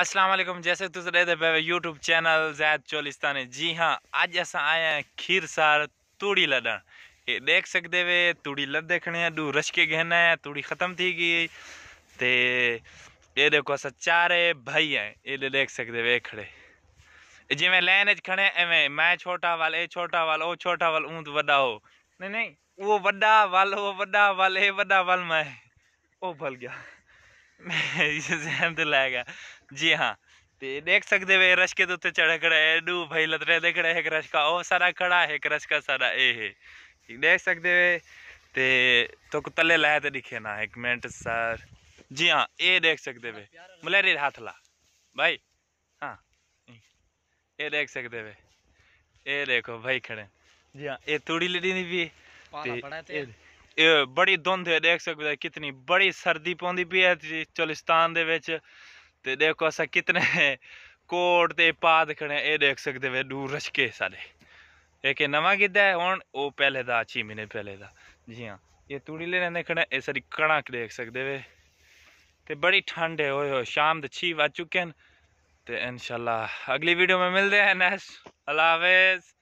असलम जैसे YouTube channel Zaid Cholistani ji हाँ अज अस आए हैं खीरसार तूड़ी लदन ये देख सकते वे तूड़ी लद देखने डू रश के गहना है तूड़ी ख़त्म थी गई ते ये देखो अस चार भाई हैं ये देख सकते वे खड़े जिमें लाइन च खड़े एवं मैं छोटा वाल ए छोटा वाल ओ छोटा वाल ऊंत वड्डा हो नहीं नहीं वो वड्डा वाल वो वड्डा वाल ए वड्डा वाल मैं ओ भल गया अहमदुल्ला जी हाँ ਤੇ ਦੇਖ ਸਕਦੇ ਵੇ ਰਸ਼ ਕੇ ਉੱਤੇ ਚੜਾ ਖੜਾ ਹੈ ਡੂ ਭਾਈ ਲਤਰੇ ਦੇ ਖੜਾ ਹੈ ਰਸ਼ ਕਾ ਉਹ ਸਾਰਾ ਖੜਾ ਹੈ ਰਸ਼ ਕਾ ਸਾਰਾ ਇਹ ਹੈ ਦੇਖ ਸਕਦੇ ਵੇ ਤੇ ਤੋ ਤਲੇ ਲੈ ਤੇ ਦਿਖੇ ਨਾ ਇੱਕ ਮਿੰਟ ਸਰ ਜੀ ਹਾਂ ਇਹ ਦੇਖ ਸਕਦੇ ਵੇ ਮਲੇਰੀ ਹੱਥ ਲਾ ਭਾਈ ਹਾਂ ਇਹ ਦੇਖ ਸਕਦੇ ਵੇ ਇਹ ਦੇਖੋ ਭਾਈ ਖੜੇ ਜੀ ਹਾਂ ਇਹ ਤੂੜੀ ਲੜੀ ਨਹੀਂ ਵੀ ਤੇ बड़ी धुंध है देख सकते कितनी बड़ी सर्दी पौंदी पी है चोलिस्तान दे विच ते देखो अस कितने कोट ते पा दिखने ये देख सकते वे दूर रचके सारे एक नवा गिद्दा है हूँ वो पहले का छह महीने पहले का जी हाँ ये तूड़ी लेने देखने ये सारी कणक देख सकते वे ते बड़ी ठंड है ओए शाम तो छी बज चुके हैं तो इनशाला अगली वीडियो में मिलते हैं नेक्स्ट अलावेज